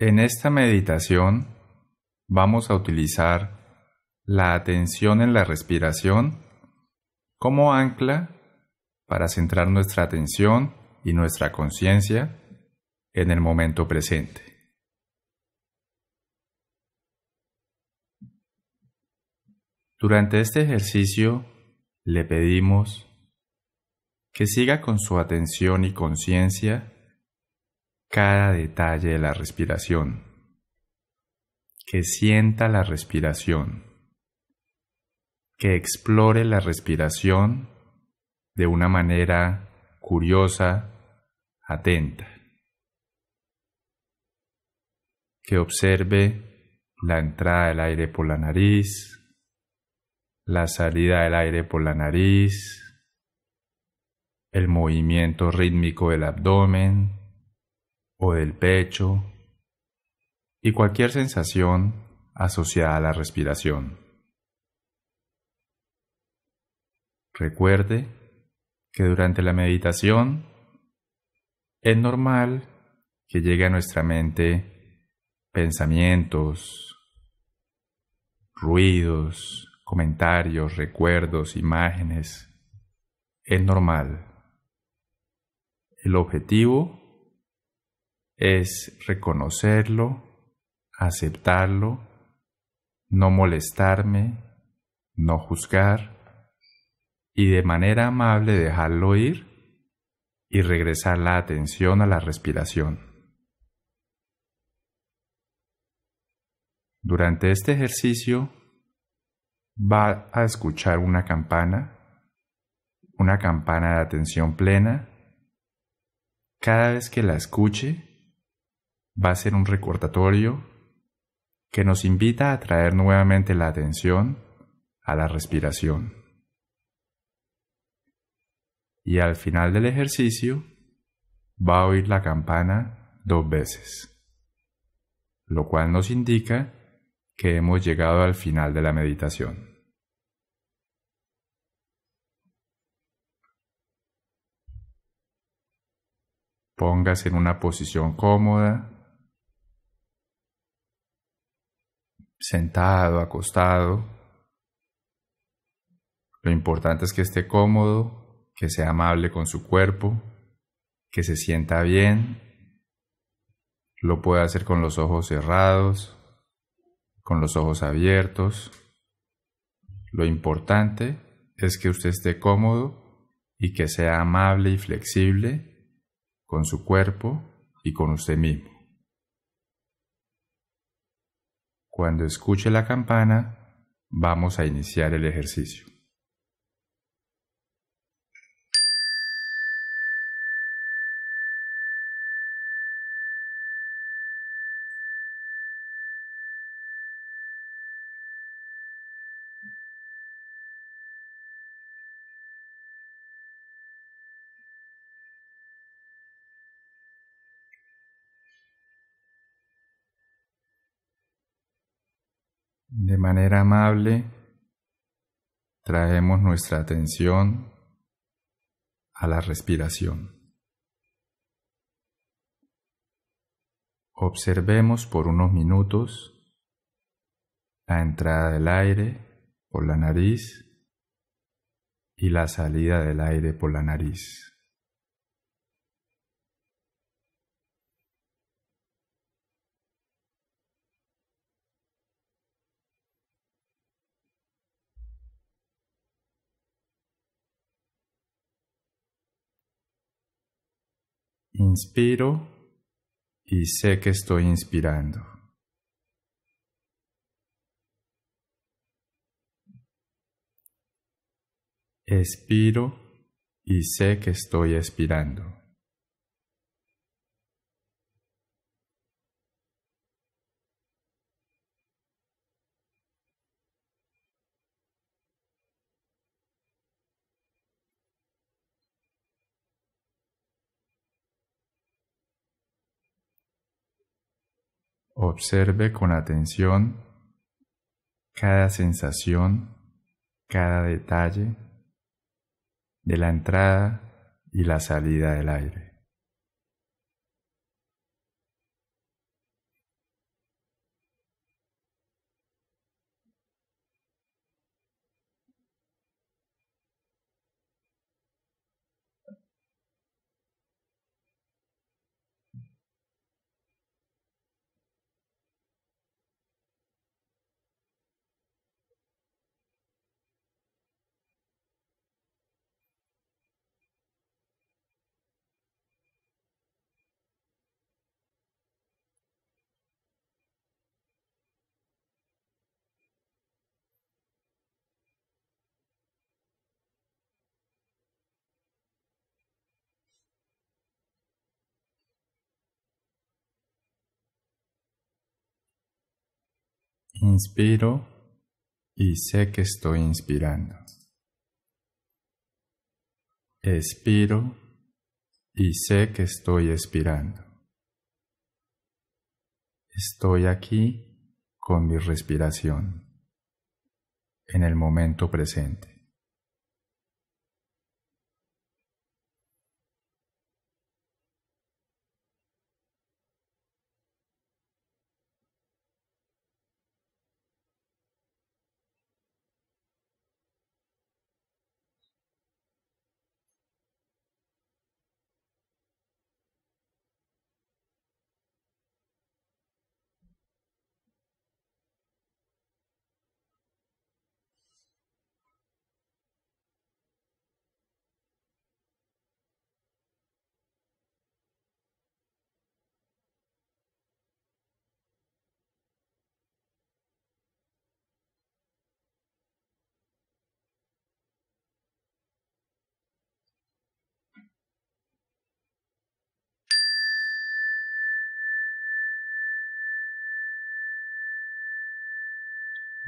En esta meditación vamos a utilizar la atención en la respiración como ancla para centrar nuestra atención y nuestra conciencia en el momento presente. Durante este ejercicio le pedimos que siga con su atención y conciencia cada detalle de la respiración. Que sienta la respiración. Que explore la respiración de una manera curiosa, atenta. Que observe la entrada del aire por la nariz, la salida del aire por la nariz, el movimiento rítmico del abdomen, o del pecho y cualquier sensación asociada a la respiración. Recuerde que durante la meditación es normal que llegue a nuestra mente pensamientos, ruidos, comentarios, recuerdos, imágenes. Es normal. El objetivo es reconocerlo, aceptarlo, no molestarme, no juzgar y de manera amable dejarlo ir y regresar la atención a la respiración. Durante este ejercicio va a escuchar una campana, una campana de atención plena. Cada vez que la escuche, va a ser un recordatorio que nos invita a traer nuevamente la atención a la respiración. Y al final del ejercicio va a oír la campana dos veces, lo cual nos indica que hemos llegado al final de la meditación. Póngase en una posición cómoda sentado, acostado. Lo importante es que esté cómodo, que sea amable con su cuerpo, que se sienta bien. Lo puede hacer con los ojos cerrados, con los ojos abiertos. Lo importante es que usted esté cómodo y que sea amable y flexible con su cuerpo y con usted mismo. Cuando escuche la campana, vamos a iniciar el ejercicio. De manera amable, traemos nuestra atención a la respiración. Observemos por unos minutos la entrada del aire por la nariz y la salida del aire por la nariz. Inspiro y sé que estoy inspirando. Expiro y sé que estoy expirando. Observe con atención cada sensación, cada detalle de la entrada y la salida del aire. Inspiro y sé que estoy inspirando. Expiro y sé que estoy expirando. Estoy aquí con mi respiración, en el momento presente.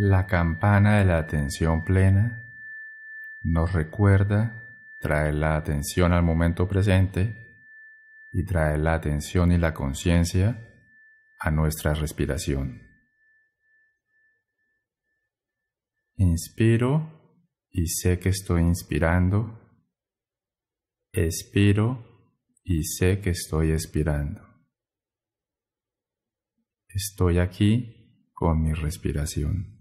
La campana de la atención plena nos recuerda trae la atención al momento presente y trae la atención y la conciencia a nuestra respiración. Inspiro y sé que estoy inspirando. Expiro y sé que estoy expirando. Estoy aquí con mi respiración.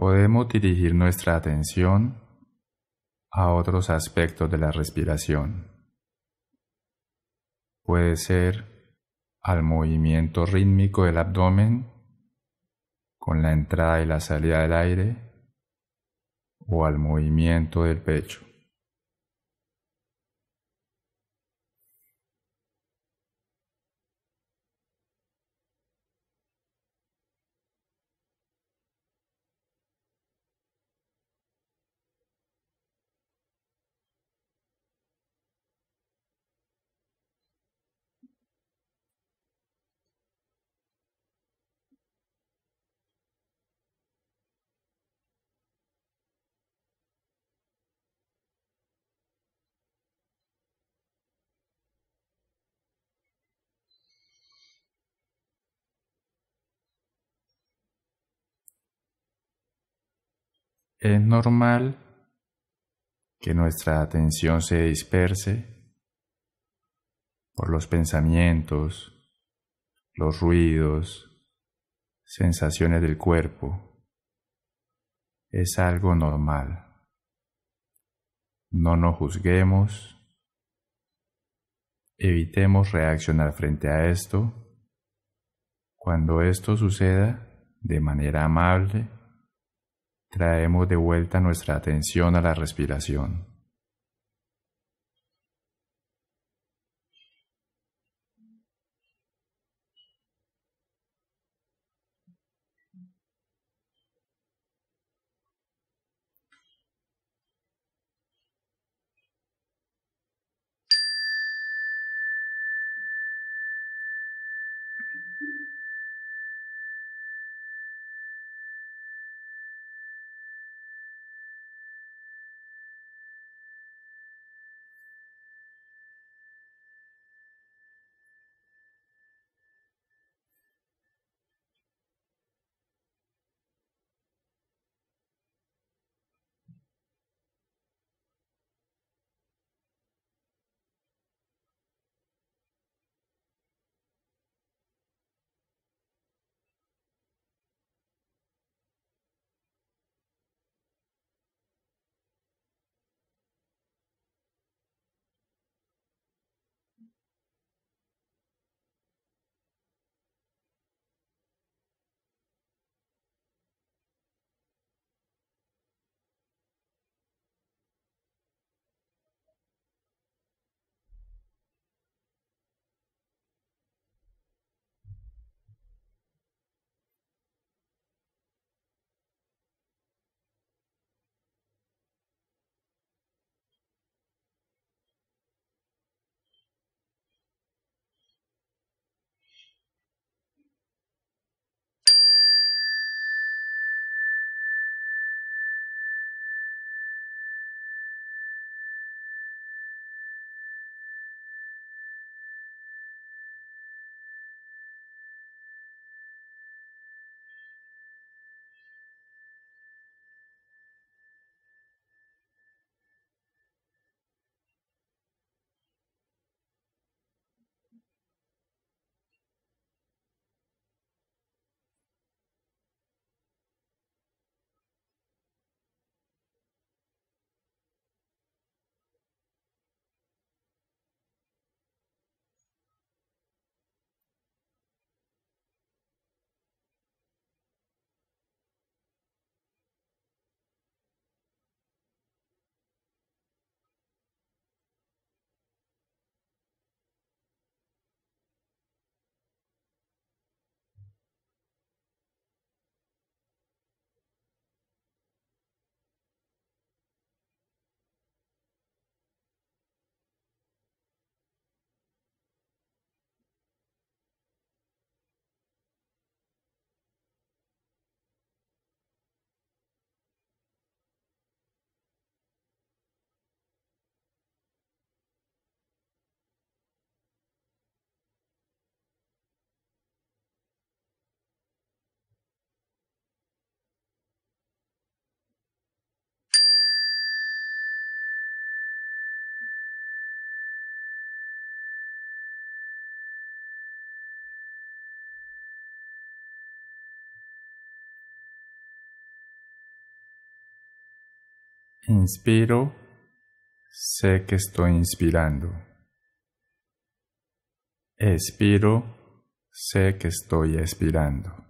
podemos dirigir nuestra atención a otros aspectos de la respiración. Puede ser al movimiento rítmico del abdomen con la entrada y la salida del aire o al movimiento del pecho. es normal que nuestra atención se disperse por los pensamientos, los ruidos, sensaciones del cuerpo. Es algo normal. No nos juzguemos. Evitemos reaccionar frente a esto. Cuando esto suceda, de manera amable, traemos de vuelta nuestra atención a la respiración. Inspiro, sé que estoy inspirando. Expiro, sé que estoy expirando.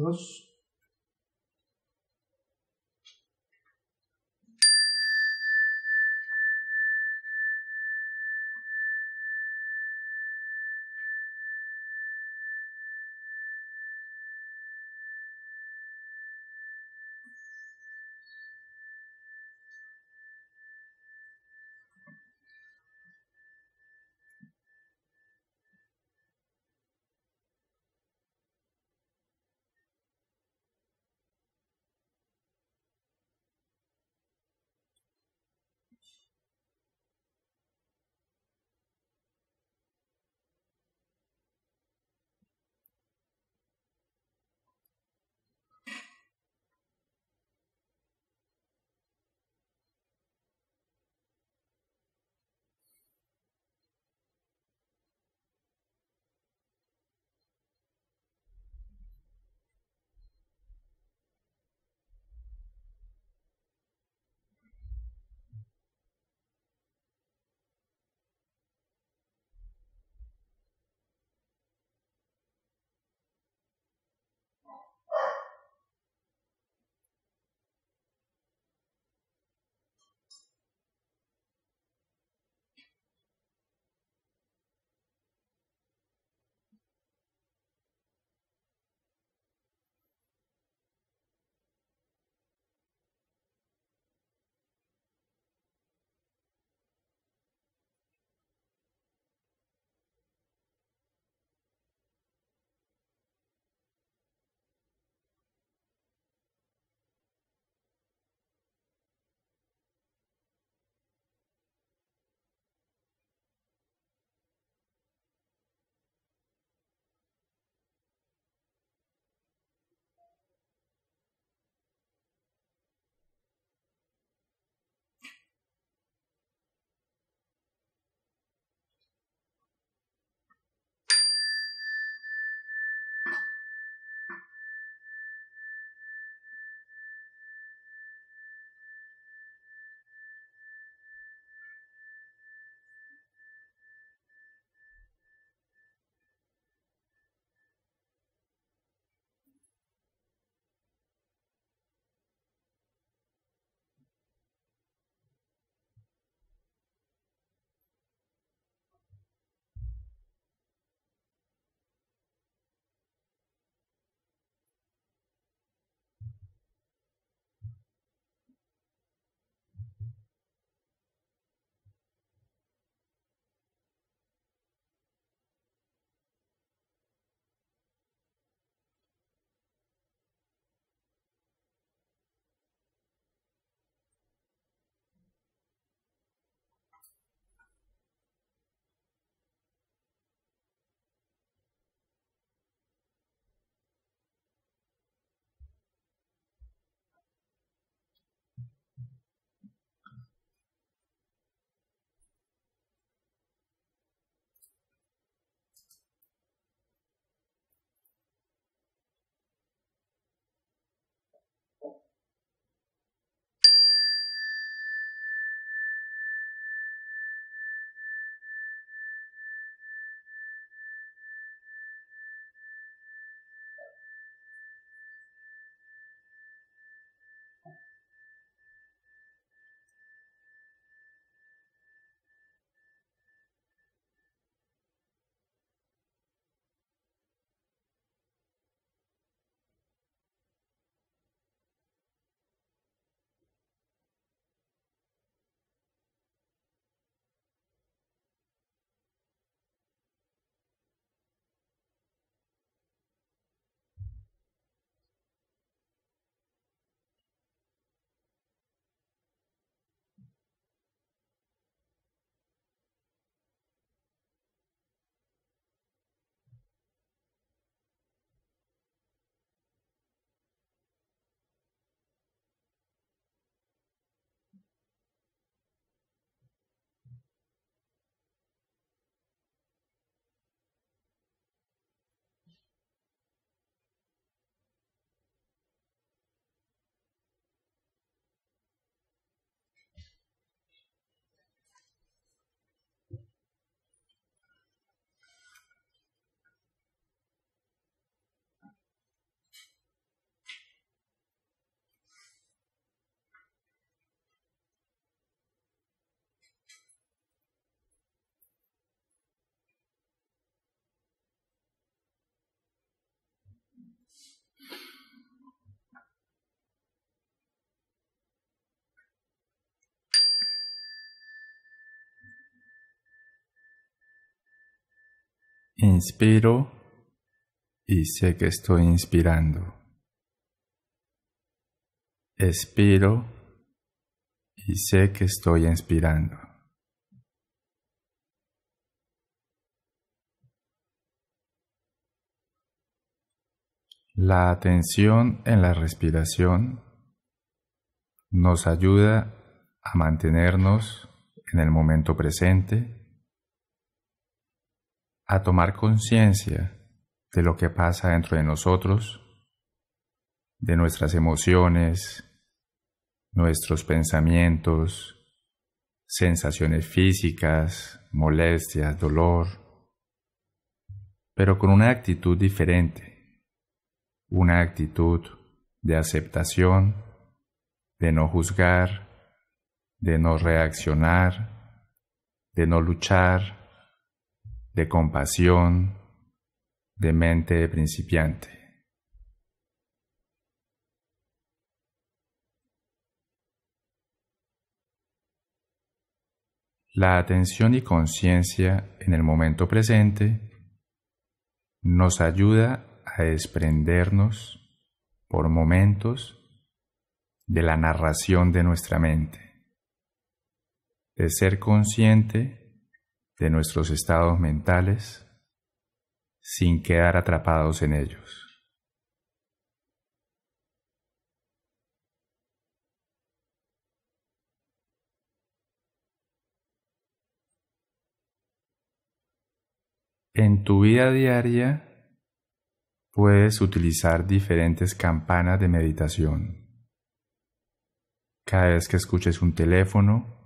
nós Inspiro y sé que estoy inspirando. Expiro y sé que estoy inspirando. La atención en la respiración nos ayuda a mantenernos en el momento presente a tomar conciencia de lo que pasa dentro de nosotros, de nuestras emociones, nuestros pensamientos, sensaciones físicas, molestias, dolor, pero con una actitud diferente, una actitud de aceptación, de no juzgar, de no reaccionar, de no luchar, de compasión, de mente de principiante. La atención y conciencia en el momento presente nos ayuda a desprendernos por momentos de la narración de nuestra mente, de ser consciente de nuestros estados mentales sin quedar atrapados en ellos. En tu vida diaria puedes utilizar diferentes campanas de meditación. Cada vez que escuches un teléfono,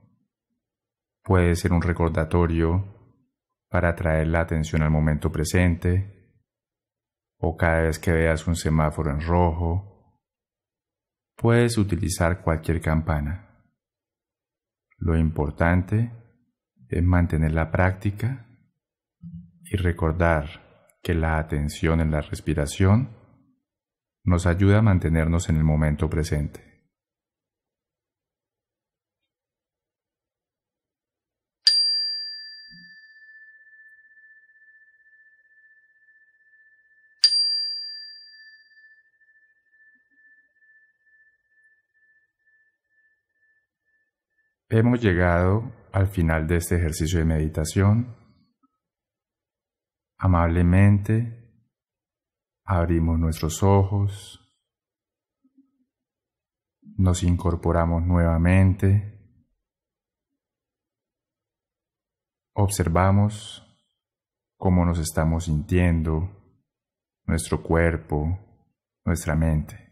Puede ser un recordatorio para atraer la atención al momento presente, o cada vez que veas un semáforo en rojo, puedes utilizar cualquier campana. Lo importante es mantener la práctica y recordar que la atención en la respiración nos ayuda a mantenernos en el momento presente. Hemos llegado al final de este ejercicio de meditación. Amablemente abrimos nuestros ojos, nos incorporamos nuevamente, observamos cómo nos estamos sintiendo, nuestro cuerpo, nuestra mente.